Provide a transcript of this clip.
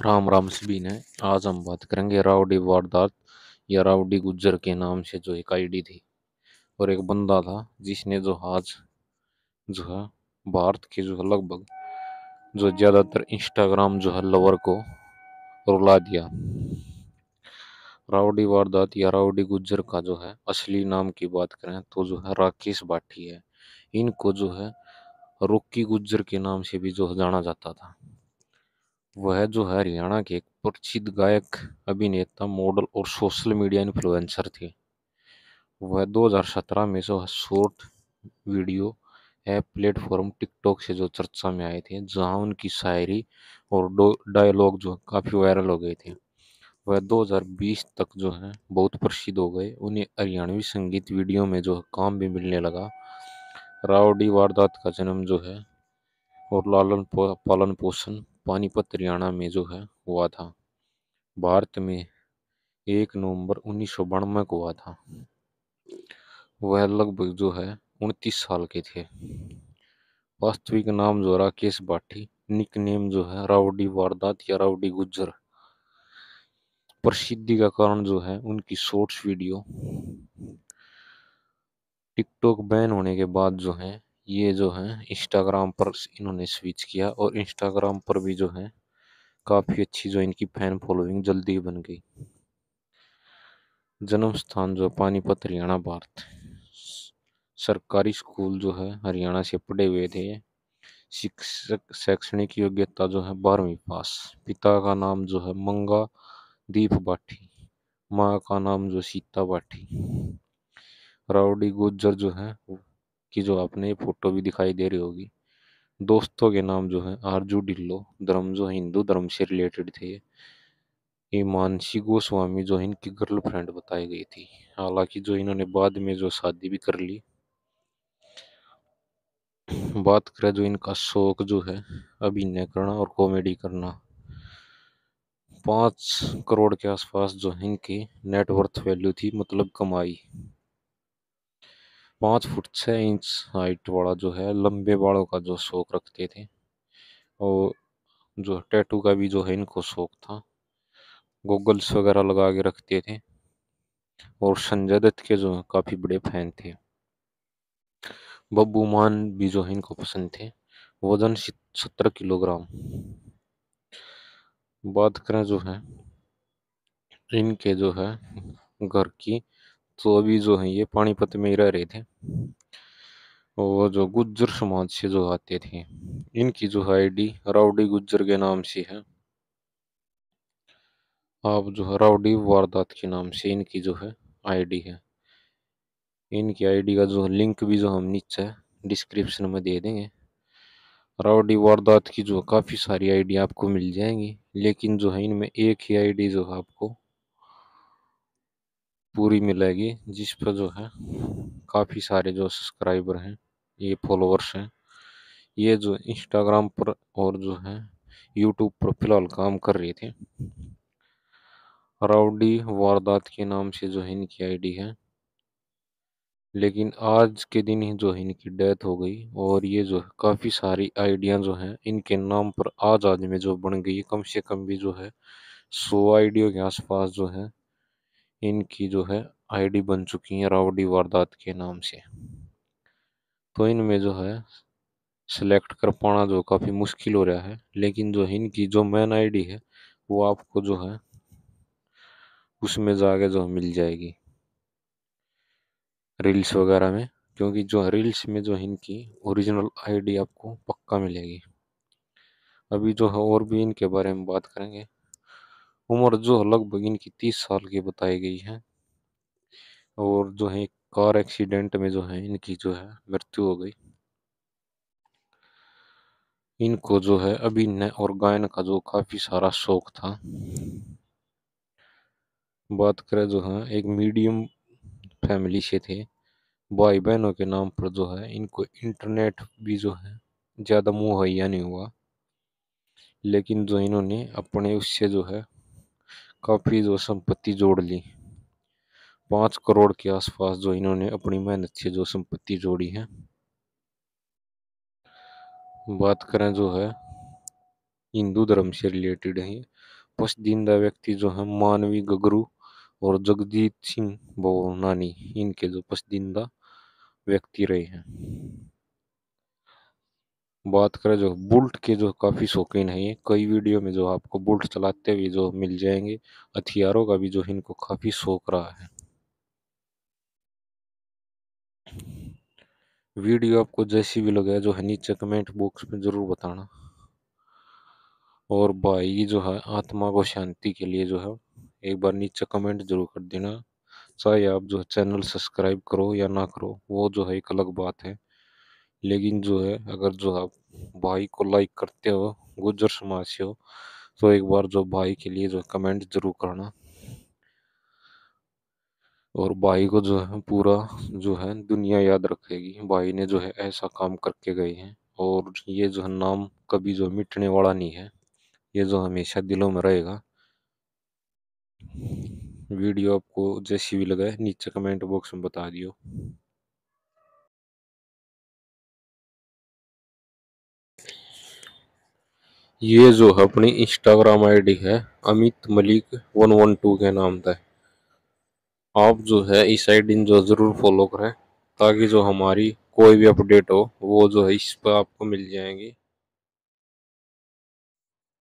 राम राम सभी ने आज हम बात करेंगे रावडी वारदात या रावडी गुज्जर के नाम से जो एक आईडी थी और एक बंदा था जिसने जो आज जो है भारत के जो है लगभग जो ज़्यादातर इंस्टाग्राम जो है लवर को रुला दिया रावडी वारदात या रावडी गुज्जर का जो है असली नाम की बात करें तो जो है राकेश बाठी है इनको जो है रोकी गुज्जर के नाम से भी जो है जाना जाता था वह जो हरियाणा के एक प्रसिद्ध गायक अभिनेता मॉडल और सोशल मीडिया इन्फ्लुएंसर थे वह 2017 में जो short video app platform TikTok से जो चर्चा में आए थे जहां उनकी शायरी और डायलॉग जो काफ़ी वायरल हो गए थे वह 2020 तक जो है बहुत प्रसिद्ध हो गए उन्हें हरियाणवी संगीत वीडियो में जो काम भी मिलने लगा रावडी वारदात का जन्म जो है और लालन पालन पोषण पानीपत हरियाणा में जो है हुआ था भारत में एक नवंबर उन्नीस सौ बानवे को हुआ था वह लगभग जो है उनतीस साल के थे वास्तविक नाम जो राकेश भाटी निक नेम जो है रावडी वारदात या रावडी गुजर प्रसिद्धि का कारण जो है उनकी शॉर्ट्स वीडियो टिकटॉक बैन होने के बाद जो है ये जो है इंस्टाग्राम पर इन्होंने स्विच किया और इंस्टाग्राम पर भी जो है काफ़ी अच्छी जो इनकी फैन फॉलोइंग जल्दी बन गई जन्म स्थान जो पानीपत हरियाणा भारत सरकारी स्कूल जो है हरियाणा से पढ़े हुए थे शिक्षक शैक्षणिक योग्यता जो है बारहवीं पास पिता का नाम जो है मंगा दीप बाठी माँ का नाम जो सीता बाठी राउडी गुज्जर जो है की जो आपने फोटो भी दिखाई दे रही होगी दोस्तों के नाम जो है आरजू ढिल्लो धर्म जो हिंदू धर्म से रिलेटेड थे ये मानसी गोस्वामी जो इनकी गर्लफ्रेंड बताई गई थी हालांकि जो इन्होंने बाद में जो शादी भी कर ली बात करें जो इनका शौक जो है अभिनय करना और कॉमेडी करना पाँच करोड़ के आसपास जो इनकी नेटवर्थ वैल्यू थी मतलब कमाई पाँच फुट छः इंच हाइट वाला जो है लंबे बालों का जो शौक रखते थे और जो टैटू का भी जो है इनको शौक था गूगल्स वगैरह लगा के रखते थे और संजय दत्त के जो काफ़ी बड़े फैन थे बब्बू मान भी जो है इनको पसंद थे वजन सत्तर किलोग्राम बात करें जो है इनके जो है घर की तो अभी जो है ये पानीपत में ही रह रहे थे और जो गुज्जर समाज से जो आते थे इनकी जो है आईडी राउडी गुज्जर के नाम से है आप जो है राउडी वारदात के नाम से इनकी जो है आईडी है इनकी आईडी का जो लिंक भी जो हम नीचे डिस्क्रिप्शन में दे देंगे राउडी वारदात की जो काफ़ी सारी आईडी आपको मिल जाएंगी लेकिन जो है इनमें एक ही आईडी जो है आपको पूरी मिलेगी जिस पर जो है काफ़ी सारे जो सब्सक्राइबर हैं ये फॉलोअर्स हैं ये जो इंस्टाग्राम पर और जो है यूट्यूब पर फिलहाल काम कर रहे थे राउडी वारदात के नाम से जो है इनकी आईडी है लेकिन आज के दिन ही जो है इनकी डेथ हो गई और ये जो है काफ़ी सारी आइडियाँ जो हैं इनके नाम पर आज आज में जो बन गई कम से कम भी जो है सौ आइडियो के आसपास जो है इनकी जो है आईडी बन चुकी हैं रावडी वारदात के नाम से तो इनमें जो है सिलेक्ट कर पाना जो काफ़ी मुश्किल हो रहा है लेकिन जो इनकी जो मैन आईडी है वो आपको जो है उसमें जाके जो मिल जाएगी रील्स वगैरह में क्योंकि जो रील्स में जो इनकी ओरिजिनल आईडी आपको पक्का मिलेगी अभी जो है और भी इनके बारे में बात करेंगे उम्र जो लगभग इनकी तीस साल की बताई गई है और जो है कार एक्सीडेंट में जो है इनकी जो है मृत्यु हो गई इनको जो है अभिनय और गायन का जो काफ़ी सारा शौक था बात करें जो है एक मीडियम फैमिली से थे भाई बहनों के नाम पर जो है इनको इंटरनेट भी जो है ज़्यादा मुहैया नहीं हुआ लेकिन जो इन्होंने अपने उससे जो है काफ़ी जो संपत्ति जोड़ ली पांच करोड़ के आसपास जो इन्होंने अपनी मेहनत से जो संपत्ति जोड़ी है बात करें जो है हिंदू धर्म से रिलेटेड है पश दीनदा व्यक्ति जो है मानवी गगरू और जगजीत सिंह बोनानी इनके जो पसंदीदा व्यक्ति रहे हैं बात करें जो बुल्ट के जो काफ़ी शौकीन हैं ये कई वीडियो में जो आपको बुल्ट चलाते हुए जो मिल जाएंगे हथियारों का भी जो इनको काफ़ी शौक रहा है वीडियो आपको जैसी भी लगे जो है नीचे कमेंट बॉक्स में ज़रूर बताना और भाई जो है आत्मा को शांति के लिए जो है एक बार नीचे कमेंट जरूर कर देना चाहे आप जो है चैनल सब्सक्राइब करो या ना करो वो जो है एक अलग बात है लेकिन जो है अगर जो आप भाई को लाइक करते हो गुजर समाज से हो तो एक बार जो भाई के लिए जो कमेंट जरूर करना और भाई को जो है पूरा जो है दुनिया याद रखेगी भाई ने जो है ऐसा काम करके गए हैं और ये जो है नाम कभी जो मिटने वाला नहीं है ये जो हमेशा दिलों में रहेगा वीडियो आपको जैसी भी लगा है नीचे कमेंट बॉक्स में बता दियो ये जो है अपनी इंस्टाग्राम आईडी है Amit Malik one one two के नाम से आप जो है इस आईडी जो ज़रूर फॉलो करें ताकि जो हमारी कोई भी अपडेट हो वो जो है इस पर आपको मिल जाएंगी